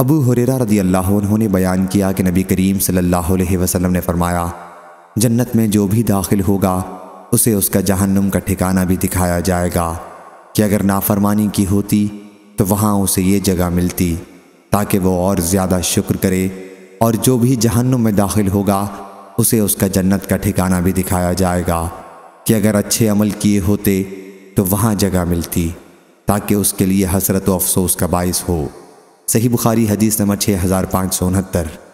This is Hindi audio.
अबू हुरेरा रदी अल्लाह उन्होंने बयान किया कि नबी करीम सल्लल्लाहु अलैहि वसल्लम ने फरमाया जन्नत में जो भी दाखिल होगा उसे उसका जहन्नुम का ठिकाना भी दिखाया जाएगा कि अगर नाफरमानी की होती तो वहाँ उसे ये जगह मिलती ताकि वो और ज़्यादा शुक्र करे और जो भी जहन्नुम में दाखिल होगा उसे उसका जन्नत का ठिकाना भी दिखाया जाएगा कि अगर अच्छे अमल किए होते तो वहाँ जगह मिलती ताकि उसके लिए हसरत व अफसोस का बायस हो सही बुखारी हदीस नंबर छः हज़ार पाँच सौ उनहत्तर